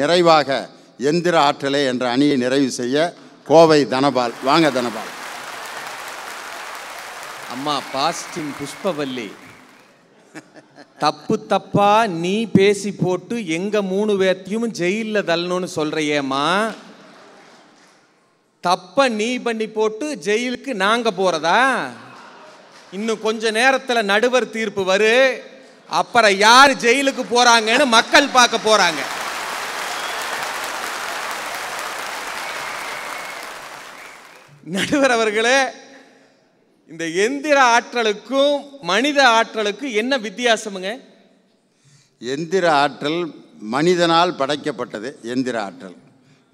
நிறைவாக எந்திர ஆற்றலை என்ற அணியை நிறைவு செய்ய கோவை தனபால் வாங்க தனபால் அம்மா பாஸ்டின் புஷ்பவல்லி தப்பு தப்பா நீ பேசி போட்டு எங்க மூணு பேர்த்தையும் ஜெயிலில் தள்ளணும்னு சொல்றியேம்மா தப்ப நீ பண்ணி போட்டு ஜெயிலுக்கு நாங்க போறதா இன்னும் கொஞ்ச நேரத்தில் நடுவர் தீர்ப்பு வரு அப்புறம் யார் ஜெயிலுக்கு போறாங்கன்னு மக்கள் பார்க்க போறாங்க நடுவர் அவர்களே இந்த எந்திர ஆற்றலுக்கும் மனித ஆற்றலுக்கும் என்ன வித்தியாசமுங்க எந்திர ஆற்றல் மனிதனால் படைக்கப்பட்டது எந்திர ஆற்றல்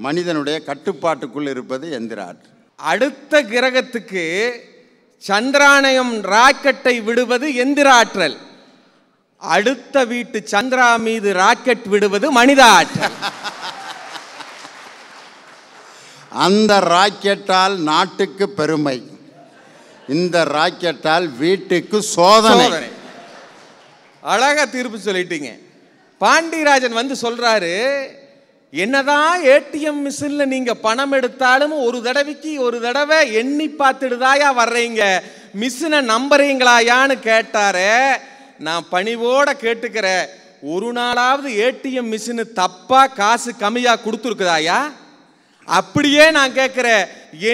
மனிதனுடைய கட்டுப்பாட்டுக்குள் இருப்பது எந்திர ஆற்றல் அடுத்த கிரகத்துக்கு சந்திராணயம் ராக்கெட்டை விடுவது எந்திர ஆற்றல் அடுத்த வீட்டு சந்திரா மீது ராக்கெட் விடுவது மனித ஆற்றல் அந்த ராக்கெட்டால் நாட்டுக்கு பெருமை இந்த ராக்கெட்டால் வீட்டுக்கு சோதனை அழகா தீர்ப்பு சொல்லிட்டீங்க பாண்டியராஜன் வந்து சொல்றாரு என்னதான் ஏடிஎம் மிஷின்ல நீங்க பணம் எடுத்தாலும் ஒரு தடவைக்கு ஒரு தடவை எண்ணி பார்த்துடுதாயா வர்றீங்க மிஷினை நம்புறீங்களாயான்னு கேட்டாரு நான் பணிவோட கேட்டுக்கிறேன் ஒரு நாளாவது ஏடிஎம் மிஷின் தப்பா காசு கம்மியா கொடுத்துருக்குதாயா அப்படியே நான் கேட்குறேன்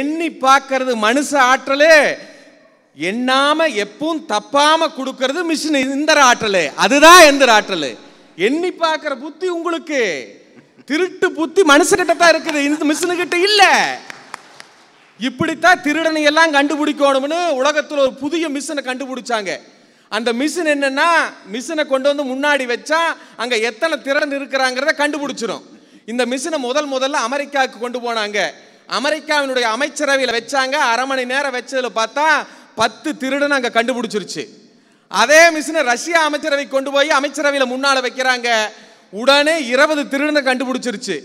எண்ணி பார்க்கறது மனுஷ ஆற்றல் எண்ணாம எப்பவும் தப்பாம கொடுக்கறது மிஷின் இந்த ஆற்றல் அதுதான் எந்த ஆற்றல் எண்ணி பார்க்குற புத்தி உங்களுக்கு திருட்டு புத்தி மனுஷன்கிட்ட தான் இருக்குது இந்த மிஷினுக்கிட்ட இல்லை இப்படித்தான் திருடனை எல்லாம் கண்டுபிடிக்கணும்னு உலகத்தில் ஒரு புதிய மிஷினை கண்டுபிடிச்சாங்க அந்த மிஷின் என்னன்னா மிஷினை கொண்டு வந்து முன்னாடி வச்சா அங்கே எத்தனை திறன் இருக்கிறாங்கிறத கண்டுபிடிச்சிடும் இந்த மிஷினை முதல் முதல்ல அமெரிக்காவுக்கு கொண்டு போனாங்க அமெரிக்காவினுடைய அமைச்சரவையில் வச்சாங்க அரை மணி நேரம் வச்சதில் பார்த்தா பத்து திருடன் அங்கே கண்டுபிடிச்சிருச்சு அதே மிஷினை ரஷ்யா அமைச்சரவை கொண்டு போய் அமைச்சரவையில் முன்னால் வைக்கிறாங்க உடனே இருபது திருடனை கண்டுபிடிச்சிருச்சு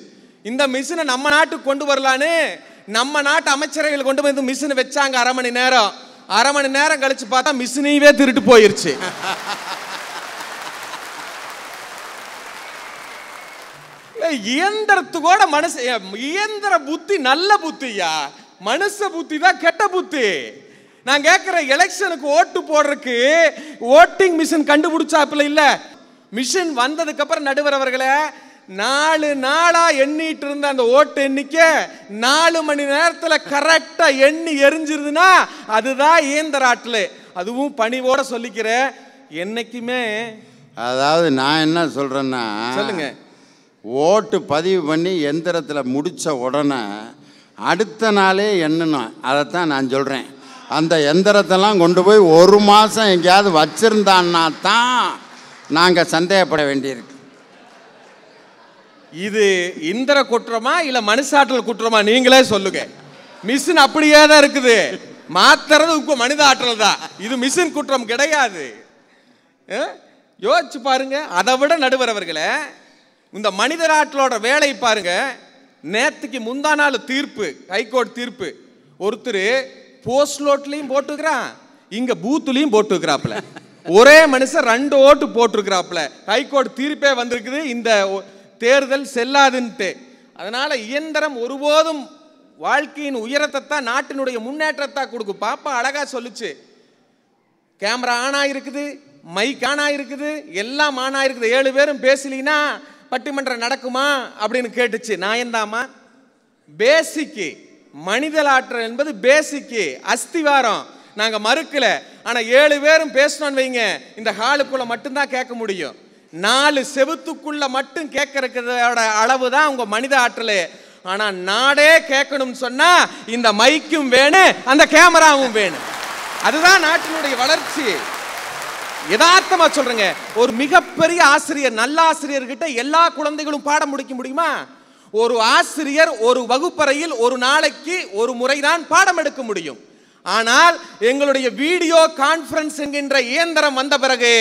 இந்த மிஷினை நம்ம நாட்டுக்கு கொண்டு வரலான்னு நம்ம நாட்டு அமைச்சரவையில் கொண்டு போய் இந்த மிஷினை வச்சாங்க அரை மணி நேரம் அரை மணி நேரம் கழிச்சு பார்த்தா மிஷினையவே திருட்டு போயிருச்சு இயந்திரத்து மனசு இயந்திர புத்தி நல்ல புத்தியா மனுஷ புத்தி தான் கெட்ட புத்தி நான் கேட்குற எலெக்ஷனுக்கு ஓட்டு போடுறதுக்கு ஓட்டிங் மிஷின் கண்டுபிடிச்சாப்புல இல்லை மிஷின் வந்ததுக்கப்புறம் நடுவர் அவர்களே நாலு நாளாக எண்ணிட்டு இருந்த அந்த ஓட்டு எண்ணிக்க நாலு மணி நேரத்தில் கரெக்டாக எண்ணி எரிஞ்சிருதுன்னா அதுதான் இயந்திர ஆட்டில் அதுவும் பணிவோட சொல்லிக்கிறேன் என்னைக்குமே அதாவது நான் என்ன சொல்கிறேன்னா சொல்லுங்கள் ஓட்டு பதிவு பண்ணி எந்திரத்தில் முடித்த உடனே அடுத்த நாளே எண்ணணும் அதைத்தான் நான் சொல்கிறேன் அந்த எந்திரத்தெல்லாம் கொண்டு போய் ஒரு மாதம் எங்கேயாவது வச்சுருந்தான்னா தான் நாங்கள் சந்தேகப்பட வேண்டியிருக்கு இது இந்திர குற்றமா இல்லை மனுஷாற்றல் குற்றமா நீங்களே சொல்லுங்க மிஷின் அப்படியே தான் இருக்குது மாத்துறது இப்போ மனித ஆற்றல் தான் இது மிஷின் குற்றம் கிடையாது யோசிச்சு பாருங்க அதை விட நடுவர் அவர்களே இந்த மனிதராட்களோட வேலை பாருங்க நேற்றுக்கு முந்தா நாள் தீர்ப்பு ஹைகோர்ட் தீர்ப்பு ஒருத்தர் போஸ்ட் லோட்லையும் போட்டுக்கிறான் இங்கே பூத்துலையும் போட்டுக்கிறாப்புல ஒரே மனுஷன் ரெண்டு ஓட்டு போட்டிருக்கிறாப்புல ஹைகோர்ட் தீர்ப்பே வந்திருக்குது இந்த தேர்தல் செல்லாதுன்ட்டு அதனால் இயந்திரம் ஒருபோதும் வாழ்க்கையின் உயரத்தை தான் நாட்டினுடைய முன்னேற்றத்தை கொடுக்கும் பாப்பா அழகாக சொல்லிச்சு கேமரா ஆன் இருக்குது மைக் ஆன் இருக்குது எல்லாம் ஆன் இருக்குது ஏழு பேரும் பேசலினா பட்டிமன்றம் நடக்குமா அப்படின்னு கேட்டுச்சு நான் என்னதாமா பேசிக்கு மனிதலாற்றல் என்பது பேசிக்கு அஸ்திவாரம் நாங்கள் மறுக்கல ஆனால் ஏழு பேரும் பேசணும்னு வைங்க இந்த ஹாலுக்குள்ள மட்டும்தான் கேட்க முடியும் நாலு செவுத்துக்குள்ள மட்டும் கேட்கறதோட அளவு தான் உங்க மனித ஆற்றல் ஆனால் நாடே கேட்கணும்னு சொன்னா இந்த மைக்கும் வேணும் அந்த கேமராவும் வேணும் அதுதான் நாட்டினுடைய வளர்ச்சி யதார்த்தமா சொல்றேங்க ஒரு மிகப்பெரிய ஆசிரியர் நல்ல ஆசிரியர்கிட்ட எல்லா குழந்தைகளும் பாடம் முடிக்க முடியுமா ஒரு ஆசிரியர் ஒரு வகுப்பறையில் ஒரு நாளைக்கு ஒரு முறைதான் பாடம் எடுக்க முடியும் ஆனால் எங்களுடைய வீடியோ கான்பரன்ஸ் என்கின்ற இயந்திரம் வந்த பிறகு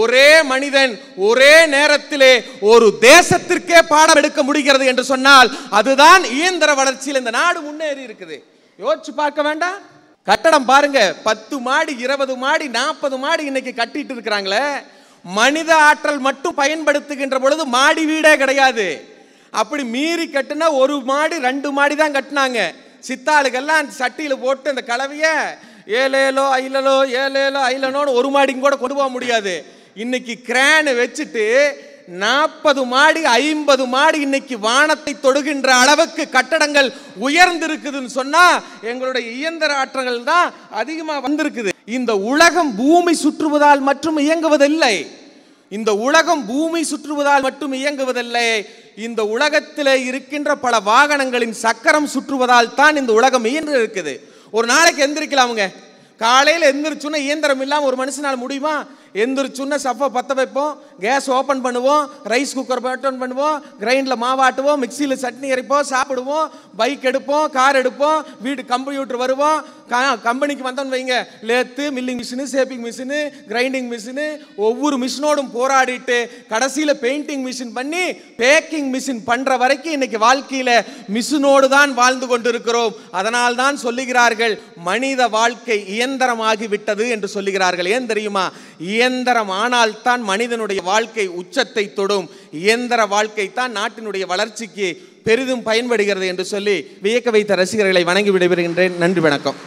ஒரே மனிதன் ஒரே நேரத்திலே ஒரு தேசத்திற்கே பாடம் எடுக்க முடிகிறது என்று சொன்னால் அதுதான் இயந்திர வளர்ச்சியில் இந்த நாடு முன்னேறி இருக்குது யோசிச்சு பார்க்க வேண்டாம் கட்டடம் பாருங்க பத்து மாடி இருபது மாடி நாற்பது மாடி இன்னைக்கு கட்டிட்டு இருக்கிறாங்களே மனித ஆற்றல் மட்டும் பயன்படுத்துகின்ற பொழுது மாடி வீடே கிடையாது அப்படி மீறி கட்டினா ஒரு மாடி ரெண்டு மாடி தான் கட்டினாங்க சித்தாளுக்கெல்லாம் சட்டியில் போட்டு அந்த கலவையை ஏழேலோ ஐலலோ ஏழேலோ ஐலனோன்னு ஒரு மாடிங்க கூட கொண்டு போக முடியாது இன்னைக்கு கிரேனு வச்சுட்டு நாற்பது மாடி ஐம்பது மாடி இன்னைக்கு வானத்தை தொடுகின்ற அளவுக்கு கட்டடங்கள் உயர்ந்திருக்குதுன்னு சொன்னா எங்களுடைய இயந்திர ஆற்றல்கள் தான் அதிகமாக வந்திருக்குது இந்த உலகம் பூமி சுற்றுவதால் மட்டும் இயங்குவதில்லை இந்த உலகம் பூமி சுற்றுவதால் மட்டும் இயங்குவதில்லை இந்த உலகத்தில் இருக்கின்ற பல வாகனங்களின் சக்கரம் சுற்றுவதால் தான் இந்த உலகம் இயன்று இருக்குது ஒரு நாளைக்கு எந்திரிக்கலாமுங்க காலையில் எந்திரிச்சுன்னா இயந்திரம் இல்லாமல் ஒரு மனுஷனால் முடியுமா எந்திரிச்சுன்னா சஃபா பற்ற வைப்போம் கேஸ் ஓப்பன் பண்ணுவோம் ரைஸ் குக்கர் ஓப்பன் பண்ணுவோம் கிரைண்டில் மாவாட்டுவோம் மிக்சியில் சட்னி எரிப்போம் சாப்பிடுவோம் பைக் எடுப்போம் கார் எடுப்போம் வீடு கம்ப்யூட்டர் வருவோம் கம்பெனிக்கு வந்தோன்னு வைங்க lathe milling machine shaping machine grinding machine ஒவ்வொரு மிஷினோடும் போராடிட்டு கடைசியில் பெயிண்டிங் மிஷின் பண்ணி பேக்கிங் மிஷின் பண்ணுற வரைக்கும் இன்னைக்கு வாழ்க்கையில் மிஷினோடு தான் வாழ்ந்து கொண்டிருக்கிறோம் அதனால் தான் சொல்லுகிறார்கள் மனித வாழ்க்கை இயந்திரமாகி விட்டது என்று சொல்லுகிறார்கள் ஏன் தெரியுமா இயந்திரம் ஆனால் தான் மனிதனுடைய வாழ்க்கை உச்சத்தை தொடும் இயந்திர வாழ்க்கை தான் நாட்டினுடைய வளர்ச்சிக்கு பெரிதும் பயன்படுகிறது என்று சொல்லி வியக்க வைத்த ரசிகர்களை வணங்கி விடைபெறுகின்றேன் நன்றி வணக்கம்